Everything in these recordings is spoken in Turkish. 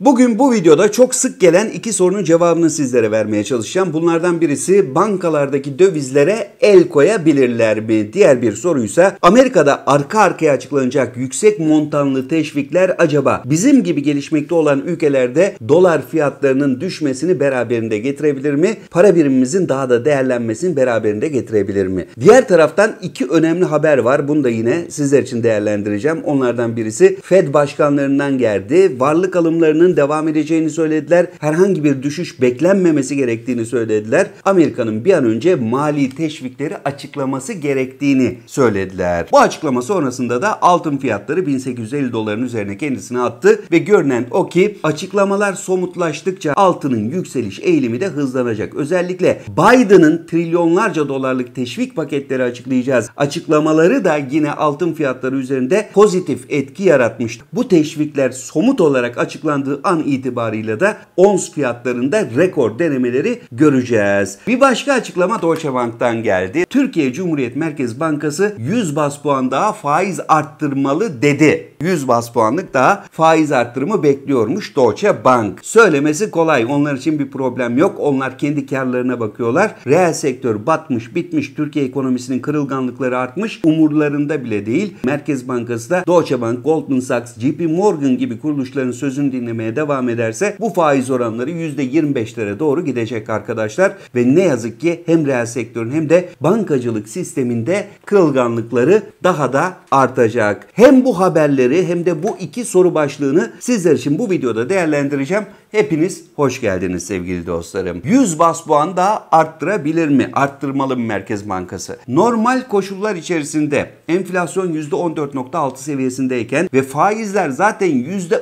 Bugün bu videoda çok sık gelen iki sorunun cevabını sizlere vermeye çalışacağım. Bunlardan birisi bankalardaki dövizlere el koyabilirler mi? Diğer bir soru ise Amerika'da arka arkaya açıklanacak yüksek montanlı teşvikler acaba bizim gibi gelişmekte olan ülkelerde dolar fiyatlarının düşmesini beraberinde getirebilir mi? Para birimimizin daha da değerlenmesini beraberinde getirebilir mi? Diğer taraftan iki önemli haber var. Bunu da yine sizler için değerlendireceğim. Onlardan birisi Fed başkanlarından geldi. Varlık alımlarının artışlarının devam edeceğini söylediler. Herhangi bir düşüş beklenmemesi gerektiğini söylediler. Amerika'nın bir an önce mali teşvikleri açıklaması gerektiğini söylediler. Bu açıklama sonrasında da altın fiyatları 1850 doların üzerine kendisini attı ve görünen o ki açıklamalar somutlaştıkça altının yükseliş eğilimi de hızlanacak. Özellikle Biden'ın trilyonlarca dolarlık teşvik paketleri açıklayacağız. Açıklamaları da yine altın fiyatları üzerinde pozitif etki yaratmıştı. Bu teşvikler somut olarak açıklandığı an itibarıyla da ons fiyatlarında rekor denemeleri göreceğiz. Bir başka açıklama Deutsche Bank'tan geldi. Türkiye Cumhuriyet Merkez Bankası 100 bas puan daha faiz arttırmalı dedi. 100 bas puanlık daha faiz arttırımı bekliyormuş Deutsche Bank. Söylemesi kolay. Onlar için bir problem yok. Onlar kendi karlarına bakıyorlar. Reel sektör batmış, bitmiş. Türkiye ekonomisinin kırılganlıkları artmış. Umurlarında bile değil. Merkez Bankası da Deutsche Bank, Goldman Sachs, JP Morgan gibi kuruluşların sözünü dinlemeye artmaya devam ederse bu faiz oranları %25'lere doğru gidecek arkadaşlar. Ve ne yazık ki hem reel sektörün hem de bankacılık sisteminde kırılganlıkları daha da artacak. Hem bu haberleri hem de bu iki soru başlığını sizler için bu videoda değerlendireceğim. Hepiniz hoş geldiniz sevgili dostlarım. 100 bas puan daha arttırabilir mi? Arttırmalı mı Merkez Bankası? Normal koşullar içerisinde enflasyon %14.6 seviyesindeyken ve faizler zaten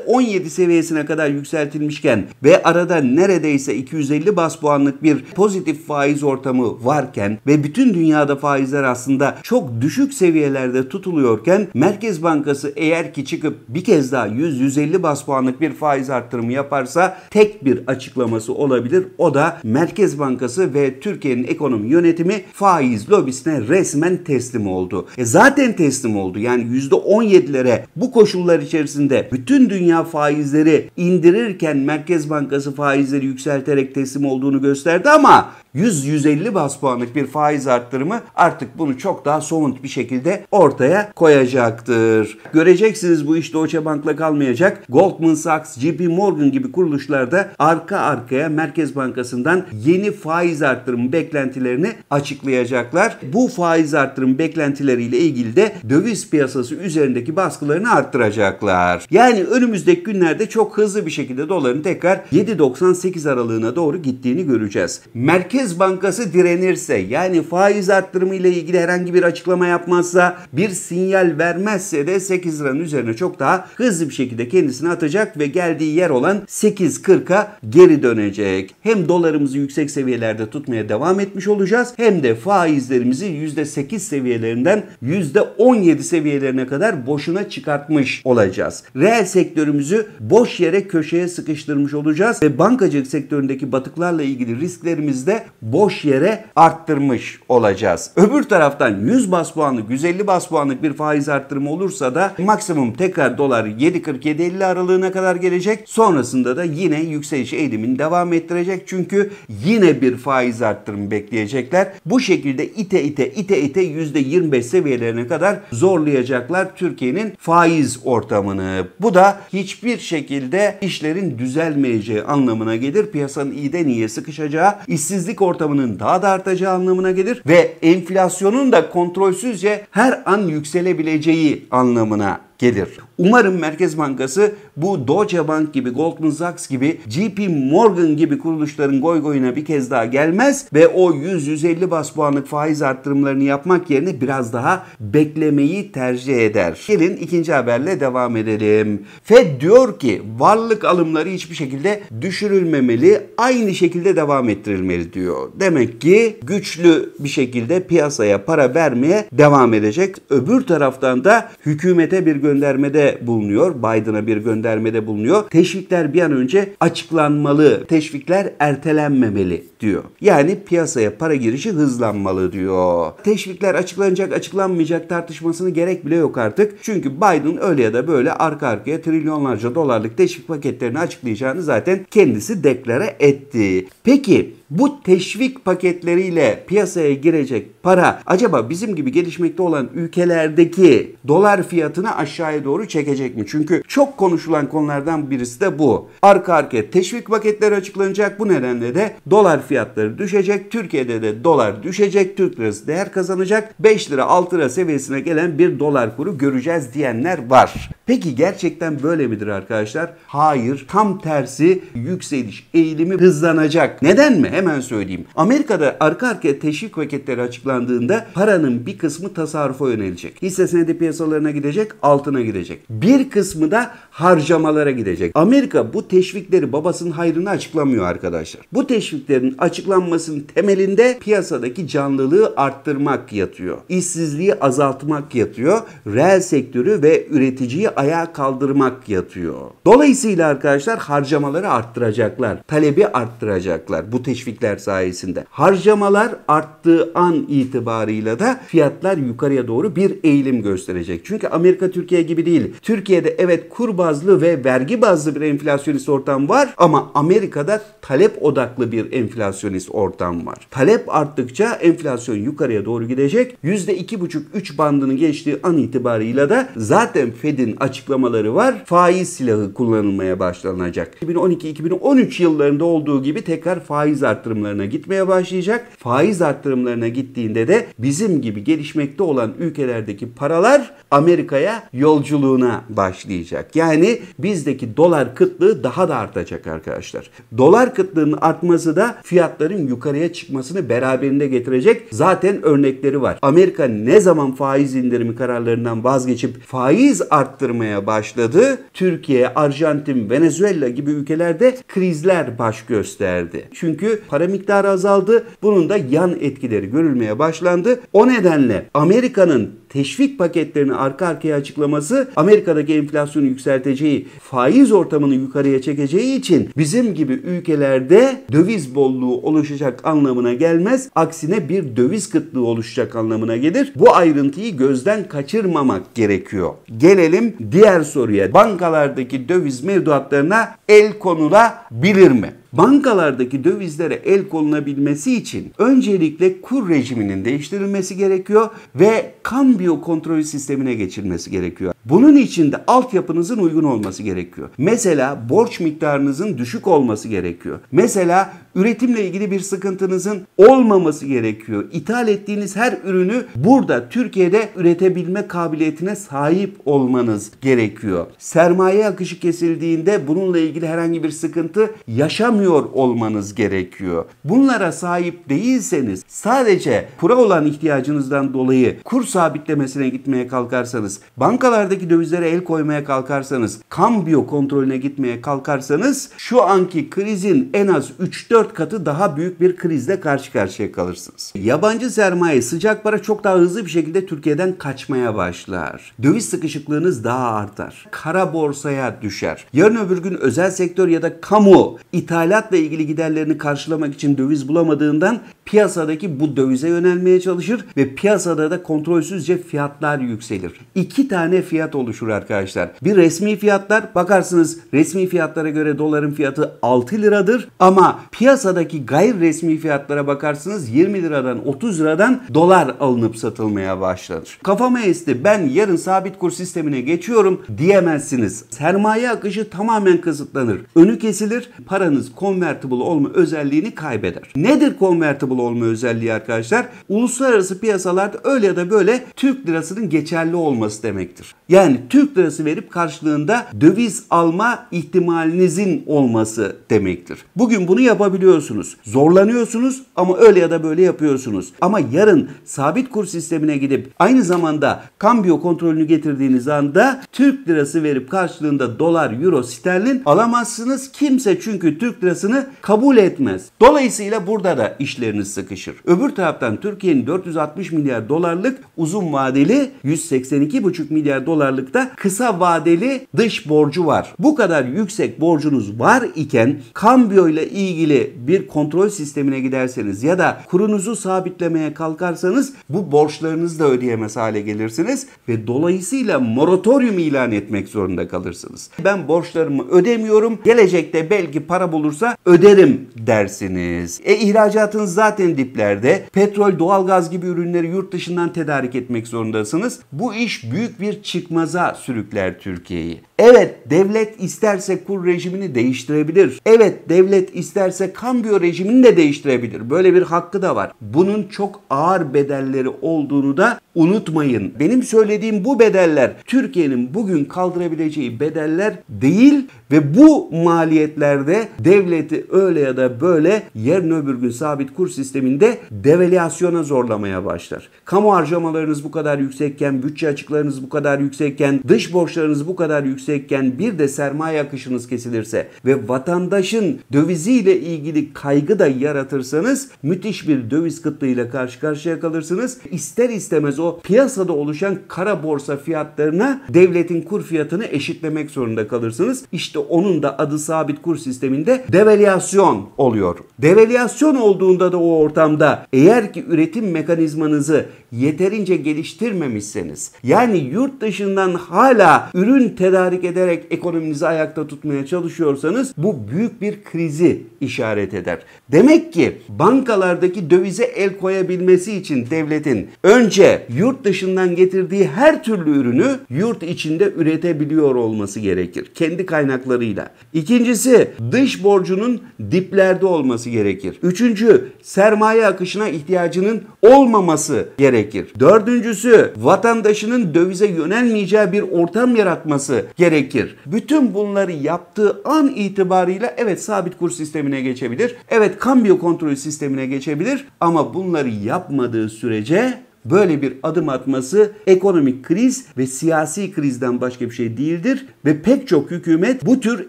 %17 seviyesine kadar yükseltilmişken ve arada neredeyse 250 bas puanlık bir pozitif faiz ortamı varken ve bütün dünyada faizler aslında çok düşük seviyelerde tutuluyorken Merkez Bankası eğer ki çıkıp bir kez daha 100-150 bas puanlık bir faiz arttırımı yaparsa tek bir açıklaması olabilir. O da Merkez Bankası ve Türkiye'nin ekonomi yönetimi faiz lobisine resmen teslim oldu. E zaten teslim oldu. Yani %17'lere bu koşullar içerisinde bütün dünya faizleri indirirken Merkez Bankası faizleri yükselterek teslim olduğunu gösterdi ama 100-150 bas puanlık bir faiz arttırımı artık bunu çok daha somut bir şekilde ortaya koyacaktır. Göreceksiniz bu iş Deutsche Bank'la kalmayacak. Goldman Sachs, JP Morgan gibi kuruluşlarda arka arkaya Merkez Bankası'ndan yeni faiz arttırımı beklentilerini açıklayacaklar. Bu faiz arttırım beklentileriyle ilgili de döviz piyasası üzerindeki baskılarını arttıracaklar. Yani önümüzdeki günlerde çok hızlı bir şekilde doların tekrar 7.98 aralığına doğru gittiğini göreceğiz. Merkez Merkez Bankası direnirse yani faiz arttırımı ile ilgili herhangi bir açıklama yapmazsa bir sinyal vermezse de 8 liranın üzerine çok daha hızlı bir şekilde kendisini atacak ve geldiği yer olan 8.40'a geri dönecek. Hem dolarımızı yüksek seviyelerde tutmaya devam etmiş olacağız hem de faizlerimizi %8 seviyelerinden %17 seviyelerine kadar boşuna çıkartmış olacağız. Reel sektörümüzü boş yere köşeye sıkıştırmış olacağız ve bankacılık sektöründeki batıklarla ilgili risklerimizde boş yere arttırmış olacağız. Öbür taraftan 100 bas puanlık 150 bas puanlık bir faiz arttırımı olursa da maksimum tekrar dolar 7.40-7.50 aralığına kadar gelecek. Sonrasında da yine yükseliş eğilimini devam ettirecek. Çünkü yine bir faiz arttırımı bekleyecekler. Bu şekilde ite ite ite ite %25 seviyelerine kadar zorlayacaklar Türkiye'nin faiz ortamını. Bu da hiçbir şekilde işlerin düzelmeyeceği anlamına gelir. Piyasanın de niye sıkışacağı, işsizlik ortamının daha da artacağı anlamına gelir ve enflasyonun da kontrolsüzce her an yükselebileceği anlamına gelir. Umarım Merkez Bankası bu Deutsche Bank gibi, Goldman Sachs gibi, JP Morgan gibi kuruluşların goy goyuna bir kez daha gelmez ve o 100-150 bas puanlık faiz arttırımlarını yapmak yerine biraz daha beklemeyi tercih eder. Gelin ikinci haberle devam edelim. Fed diyor ki varlık alımları hiçbir şekilde düşürülmemeli, aynı şekilde devam ettirilmeli diyor. Demek ki güçlü bir şekilde piyasaya para vermeye devam edecek. Öbür taraftan da hükümete bir göndermede bulunuyor. Biden'a bir göndermede bulunuyor. Teşvikler bir an önce açıklanmalı. Teşvikler ertelenmemeli diyor. Yani piyasaya para girişi hızlanmalı diyor. Teşvikler açıklanacak açıklanmayacak tartışmasını gerek bile yok artık. Çünkü Biden öyle ya da böyle arka arkaya trilyonlarca dolarlık teşvik paketlerini açıklayacağını zaten kendisi deklare etti. Peki bu teşvik paketleriyle piyasaya girecek para acaba bizim gibi gelişmekte olan ülkelerdeki dolar fiyatını aşağıya doğru çekecek mi? Çünkü çok konuşulan konulardan birisi de bu. Arka arkaya teşvik paketleri açıklanacak. Bu nedenle de dolar fiyatları düşecek. Türkiye'de de dolar düşecek. Türk lirası değer kazanacak. 5 lira 6 lira seviyesine gelen bir dolar kuru göreceğiz diyenler var. Peki gerçekten böyle midir arkadaşlar? Hayır. Tam tersi yükseliş eğilimi hızlanacak. Neden mi? hemen söyleyeyim. Amerika'da arka arkaya teşvik paketleri açıklandığında paranın bir kısmı tasarrufa yönelecek. Hisse senedi piyasalarına gidecek, altına gidecek. Bir kısmı da harcamalara gidecek. Amerika bu teşvikleri babasının hayrını açıklamıyor arkadaşlar. Bu teşviklerin açıklanmasının temelinde piyasadaki canlılığı arttırmak yatıyor. İşsizliği azaltmak yatıyor. Reel sektörü ve üreticiyi ayağa kaldırmak yatıyor. Dolayısıyla arkadaşlar harcamaları arttıracaklar. Talebi arttıracaklar bu teşvik teşvikler sayesinde. Harcamalar arttığı an itibarıyla da fiyatlar yukarıya doğru bir eğilim gösterecek. Çünkü Amerika Türkiye gibi değil. Türkiye'de evet kur bazlı ve vergi bazlı bir enflasyonist ortam var ama Amerika'da talep odaklı bir enflasyonist ortam var. Talep arttıkça enflasyon yukarıya doğru gidecek. %2,5-3 bandını geçtiği an itibarıyla da zaten Fed'in açıklamaları var. Faiz silahı kullanılmaya başlanacak. 2012-2013 yıllarında olduğu gibi tekrar faiz artışı arttırımlarına gitmeye başlayacak. Faiz arttırımlarına gittiğinde de bizim gibi gelişmekte olan ülkelerdeki paralar Amerika'ya yolculuğuna başlayacak. Yani bizdeki dolar kıtlığı daha da artacak arkadaşlar. Dolar kıtlığının artması da fiyatların yukarıya çıkmasını beraberinde getirecek. Zaten örnekleri var. Amerika ne zaman faiz indirimi kararlarından vazgeçip faiz arttırmaya başladı? Türkiye, Arjantin, Venezuela gibi ülkelerde krizler baş gösterdi. Çünkü para miktarı azaldı. Bunun da yan etkileri görülmeye başlandı. O nedenle Amerika'nın teşvik paketlerini arka arkaya açıklaması Amerika'daki enflasyonu yükselteceği, faiz ortamını yukarıya çekeceği için bizim gibi ülkelerde döviz bolluğu oluşacak anlamına gelmez. Aksine bir döviz kıtlığı oluşacak anlamına gelir. Bu ayrıntıyı gözden kaçırmamak gerekiyor. Gelelim diğer soruya. Bankalardaki döviz mevduatlarına el konulabilir mi? bankalardaki dövizlere el konulabilmesi için öncelikle kur rejiminin değiştirilmesi gerekiyor ve kambiyo kontrol sistemine geçilmesi gerekiyor. Bunun için de altyapınızın uygun olması gerekiyor. Mesela borç miktarınızın düşük olması gerekiyor. Mesela üretimle ilgili bir sıkıntınızın olmaması gerekiyor. İthal ettiğiniz her ürünü burada Türkiye'de üretebilme kabiliyetine sahip olmanız gerekiyor. Sermaye akışı kesildiğinde bununla ilgili herhangi bir sıkıntı yaşamıyor olmanız gerekiyor. Bunlara sahip değilseniz sadece kura olan ihtiyacınızdan dolayı kur sabitlemesine gitmeye kalkarsanız, bankalardaki dövizlere el koymaya kalkarsanız, kambiyo kontrolüne gitmeye kalkarsanız şu anki krizin en az 3-4 4 katı daha büyük bir krizle karşı karşıya kalırsınız. Yabancı sermaye sıcak para çok daha hızlı bir şekilde Türkiye'den kaçmaya başlar. Döviz sıkışıklığınız daha artar. Kara borsaya düşer. Yarın öbür gün özel sektör ya da kamu ithalatla ilgili giderlerini karşılamak için döviz bulamadığından piyasadaki bu dövize yönelmeye çalışır ve piyasada da kontrolsüzce fiyatlar yükselir. İki tane fiyat oluşur arkadaşlar. Bir resmi fiyatlar bakarsınız resmi fiyatlara göre doların fiyatı 6 liradır ama piyasa piyasadaki gayri resmi fiyatlara bakarsınız 20 liradan 30 liradan dolar alınıp satılmaya başlanır. Kafama esti ben yarın sabit kur sistemine geçiyorum diyemezsiniz. Sermaye akışı tamamen kısıtlanır. Önü kesilir paranız convertible olma özelliğini kaybeder. Nedir convertible olma özelliği arkadaşlar? Uluslararası piyasalarda öyle ya da böyle Türk lirasının geçerli olması demektir. Yani Türk lirası verip karşılığında döviz alma ihtimalinizin olması demektir. Bugün bunu yapabilirsiniz yapabiliyorsunuz. Zorlanıyorsunuz ama öyle ya da böyle yapıyorsunuz. Ama yarın sabit kur sistemine gidip aynı zamanda kambiyo kontrolünü getirdiğiniz anda Türk lirası verip karşılığında dolar, euro, sterlin alamazsınız. Kimse çünkü Türk lirasını kabul etmez. Dolayısıyla burada da işleriniz sıkışır. Öbür taraftan Türkiye'nin 460 milyar dolarlık uzun vadeli 182,5 milyar dolarlık da kısa vadeli dış borcu var. Bu kadar yüksek borcunuz var iken kambiyo ile ilgili bir kontrol sistemine giderseniz ya da kurunuzu sabitlemeye kalkarsanız bu borçlarınızı da ödeyemez hale gelirsiniz ve dolayısıyla moratorium ilan etmek zorunda kalırsınız. Ben borçlarımı ödemiyorum. Gelecekte belki para bulursa öderim dersiniz. E ihracatınız zaten diplerde. Petrol, doğalgaz gibi ürünleri yurt dışından tedarik etmek zorundasınız. Bu iş büyük bir çıkmaza sürükler Türkiye'yi. Evet devlet isterse kur rejimini değiştirebilir. Evet devlet isterse kambiyo rejimini de değiştirebilir. Böyle bir hakkı da var. Bunun çok ağır bedelleri olduğunu da unutmayın. Benim söylediğim bu bedeller Türkiye'nin bugün kaldırabileceği bedeller değil ve bu maliyetlerde devleti öyle ya da böyle yarın öbür gün sabit kur sisteminde devalüasyona zorlamaya başlar. Kamu harcamalarınız bu kadar yüksekken, bütçe açıklarınız bu kadar yüksekken, dış borçlarınız bu kadar yüksekken bir de sermaye akışınız kesilirse ve vatandaşın döviziyle ilgili ilgili kaygı da yaratırsanız müthiş bir döviz kıtlığıyla karşı karşıya kalırsınız. İster istemez o piyasada oluşan kara borsa fiyatlarına devletin kur fiyatını eşitlemek zorunda kalırsınız. İşte onun da adı sabit kur sisteminde devalüasyon oluyor. Devalüasyon olduğunda da o ortamda eğer ki üretim mekanizmanızı yeterince geliştirmemişseniz yani yurt dışından hala ürün tedarik ederek ekonominizi ayakta tutmaya çalışıyorsanız bu büyük bir krizi işaret işaret eder. Demek ki bankalardaki dövize el koyabilmesi için devletin önce yurt dışından getirdiği her türlü ürünü yurt içinde üretebiliyor olması gerekir. Kendi kaynaklarıyla. İkincisi dış borcunun diplerde olması gerekir. Üçüncü sermaye akışına ihtiyacının olmaması gerekir. Dördüncüsü vatandaşının dövize yönelmeyeceği bir ortam yaratması gerekir. Bütün bunları yaptığı an itibarıyla evet sabit kur sistemine geçebilir geçebilir. Evet kambiyo kontrol sistemine geçebilir ama bunları yapmadığı sürece böyle bir adım atması ekonomik kriz ve siyasi krizden başka bir şey değildir ve pek çok hükümet bu tür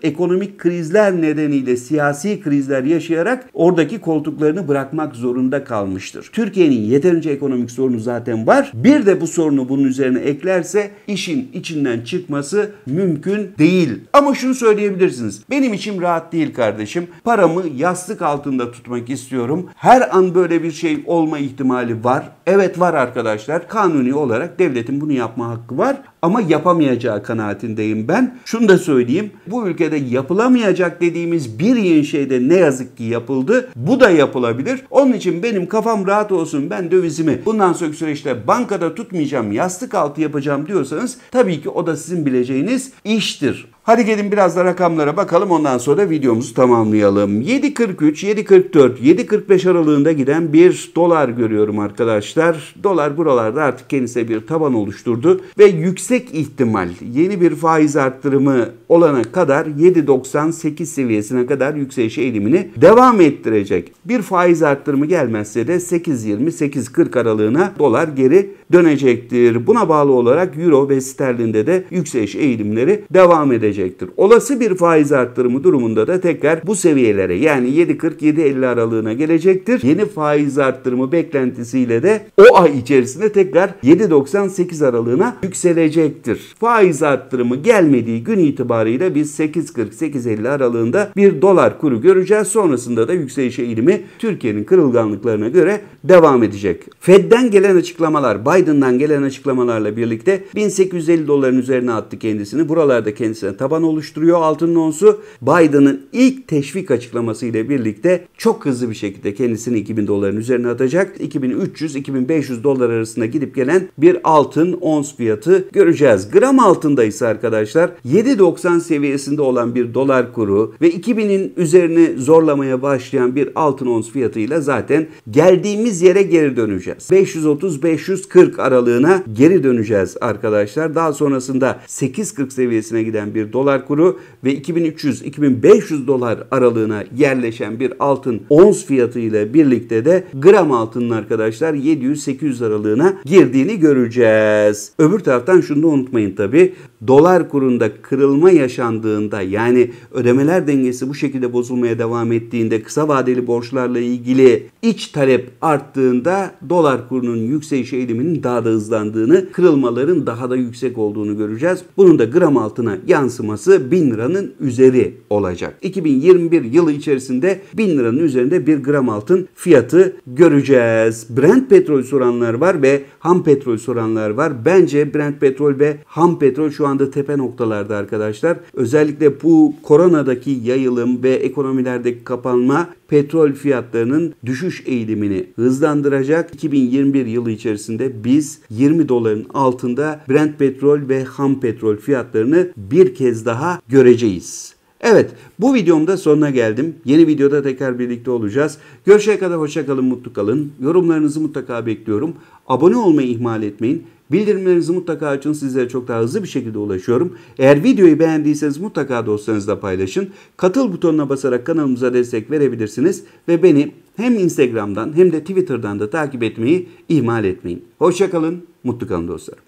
ekonomik krizler nedeniyle siyasi krizler yaşayarak oradaki koltuklarını bırakmak zorunda kalmıştır. Türkiye'nin yeterince ekonomik sorunu zaten var. Bir de bu sorunu bunun üzerine eklerse işin içinden çıkması mümkün değil. Ama şunu söyleyebilirsiniz. Benim içim rahat değil kardeşim. Paramı yastık altında tutmak istiyorum. Her an böyle bir şey olma ihtimali var. Evet var arkadaşlar kanuni olarak devletin bunu yapma hakkı var ama yapamayacağı kanaatindeyim ben. Şunu da söyleyeyim. Bu ülkede yapılamayacak dediğimiz bir yeni şeyde ne yazık ki yapıldı. Bu da yapılabilir. Onun için benim kafam rahat olsun. Ben dövizimi bundan sonraki süreçte bankada tutmayacağım, yastık altı yapacağım diyorsanız tabii ki o da sizin bileceğiniz iştir. Hadi gelin biraz da rakamlara bakalım ondan sonra videomuzu tamamlayalım. 7.43, 7.44, 7.45 aralığında giden bir dolar görüyorum arkadaşlar. Dolar buralarda artık kendisine bir taban oluşturdu ve yüksek yüksek ihtimal yeni bir faiz arttırımı olana kadar 7.98 seviyesine kadar yükseliş eğilimini devam ettirecek. Bir faiz arttırımı gelmezse de 8.20-8.40 aralığına dolar geri dönecektir. Buna bağlı olarak euro ve sterlinde de yükseliş eğilimleri devam edecektir. Olası bir faiz arttırımı durumunda da tekrar bu seviyelere yani 7.40-7.50 aralığına gelecektir. Yeni faiz arttırımı beklentisiyle de o ay içerisinde tekrar 7.98 aralığına yükselecektir gelecektir. Faiz arttırımı gelmediği gün itibarıyla biz 8.40-8.50 aralığında bir dolar kuru göreceğiz. Sonrasında da yükseliş eğilimi Türkiye'nin kırılganlıklarına göre devam edecek. Fed'den gelen açıklamalar, Biden'dan gelen açıklamalarla birlikte 1850 doların üzerine attı kendisini. Buralarda kendisine taban oluşturuyor altının onsu. Biden'ın ilk teşvik açıklaması ile birlikte çok hızlı bir şekilde kendisini 2000 doların üzerine atacak. 2300-2500 dolar arasında gidip gelen bir altın ons fiyatı göre göreceğiz. Gram altındaysa arkadaşlar 7.90 seviyesinde olan bir dolar kuru ve 2000'in üzerine zorlamaya başlayan bir altın ons fiyatıyla zaten geldiğimiz yere geri döneceğiz. 530-540 aralığına geri döneceğiz arkadaşlar. Daha sonrasında 8.40 seviyesine giden bir dolar kuru ve 2300-2500 dolar aralığına yerleşen bir altın ons fiyatıyla birlikte de gram altının arkadaşlar 700-800 aralığına girdiğini göreceğiz. Öbür taraftan şunu şunu da unutmayın tabi dolar kurunda kırılma yaşandığında yani ödemeler dengesi bu şekilde bozulmaya devam ettiğinde kısa vadeli borçlarla ilgili iç talep arttığında dolar kurunun yükseliş eğiliminin daha da hızlandığını, kırılmaların daha da yüksek olduğunu göreceğiz. Bunun da gram altına yansıması 1000 liranın üzeri olacak. 2021 yılı içerisinde 1000 liranın üzerinde bir gram altın fiyatı göreceğiz. Brent petrol soranlar var ve ham petrol soranlar var. Bence Brent petrol ve ham petrol şu anda tepe noktalarda arkadaşlar. Özellikle bu koronadaki yayılım ve ekonomilerdeki kapanma petrol fiyatlarının düşüş eğilimini hızlandıracak. 2021 yılı içerisinde biz 20 doların altında Brent petrol ve ham petrol fiyatlarını bir kez daha göreceğiz. Evet bu videomda sonuna geldim. Yeni videoda tekrar birlikte olacağız. Görüşene kadar hoşçakalın mutlu kalın. Yorumlarınızı mutlaka bekliyorum. Abone olmayı ihmal etmeyin. Bildirimlerinizi mutlaka açın. Sizlere çok daha hızlı bir şekilde ulaşıyorum. Eğer videoyu beğendiyseniz mutlaka dostlarınızla paylaşın. Katıl butonuna basarak kanalımıza destek verebilirsiniz. Ve beni hem Instagram'dan hem de Twitter'dan da takip etmeyi ihmal etmeyin. Hoşçakalın, mutlu kalın dostlarım.